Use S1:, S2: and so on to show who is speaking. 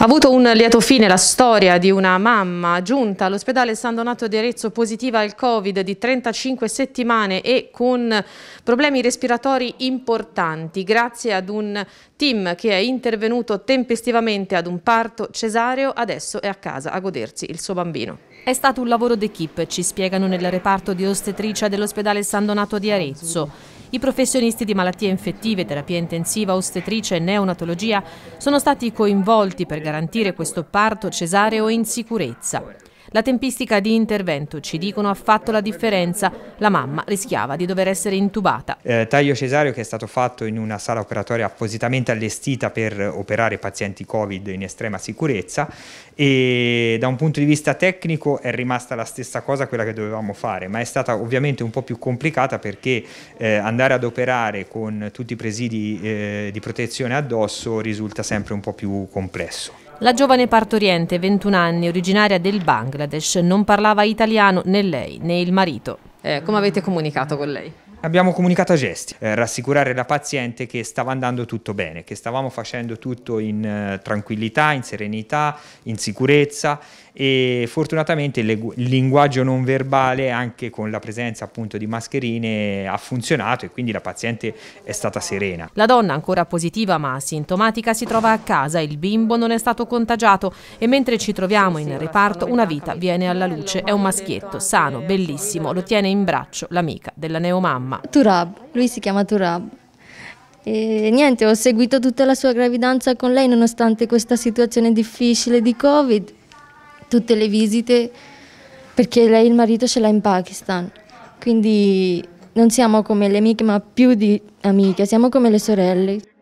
S1: Ha avuto un lieto fine la storia di una mamma giunta all'ospedale San Donato di Arezzo positiva al Covid di 35 settimane e con problemi respiratori importanti grazie ad un team che è intervenuto tempestivamente ad un parto cesareo, adesso è a casa a godersi il suo bambino. È stato un lavoro d'equipe, ci spiegano nel reparto di ostetricia dell'ospedale San Donato di Arezzo. I professionisti di malattie infettive, terapia intensiva, ostetrice e neonatologia sono stati coinvolti per garantire questo parto cesareo in sicurezza. La tempistica di intervento, ci dicono, ha fatto la differenza. La mamma rischiava di dover essere intubata.
S2: Eh, taglio cesareo che è stato fatto in una sala operatoria appositamente allestita per operare pazienti Covid in estrema sicurezza e da un punto di vista tecnico è rimasta la stessa cosa quella che dovevamo fare, ma è stata ovviamente un po' più complicata perché eh, andare ad operare con tutti i presidi eh, di protezione addosso risulta sempre un po' più complesso.
S1: La giovane partoriente, 21 anni, originaria del Bangladesh, non parlava italiano né lei né il marito. Eh, come avete comunicato con lei?
S2: Abbiamo comunicato a gesti, eh, rassicurare la paziente che stava andando tutto bene, che stavamo facendo tutto in eh, tranquillità, in serenità, in sicurezza e fortunatamente il linguaggio non verbale anche con la presenza appunto di mascherine ha funzionato e quindi la paziente è stata serena.
S1: La donna ancora positiva ma asintomatica si trova a casa, il bimbo non è stato contagiato e mentre ci troviamo in reparto una vita viene alla luce, è un maschietto sano, bellissimo, lo tiene in braccio l'amica della neomamma mamma?
S3: Turab, lui si chiama Turab. E niente, ho seguito tutta la sua gravidanza con lei nonostante questa situazione difficile di Covid, tutte le visite, perché lei il marito ce l'ha in Pakistan, quindi non siamo come le amiche ma più di amiche, siamo come le sorelle.